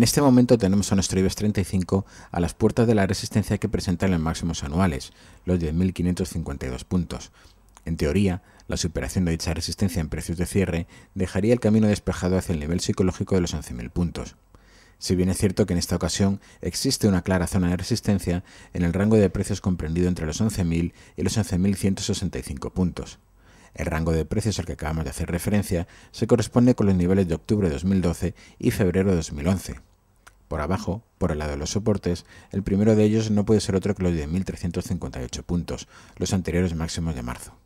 En este momento tenemos a nuestro IBEX 35 a las puertas de la resistencia que presentan los máximos anuales, los 10.552 puntos. En teoría, la superación de dicha resistencia en precios de cierre dejaría el camino despejado hacia el nivel psicológico de los 11.000 puntos. Si bien es cierto que en esta ocasión existe una clara zona de resistencia en el rango de precios comprendido entre los 11.000 y los 11.165 puntos. El rango de precios al que acabamos de hacer referencia se corresponde con los niveles de octubre de 2012 y febrero de 2011 por abajo, por el lado de los soportes, el primero de ellos no puede ser otro que los de 1.358 puntos, los anteriores máximos de marzo.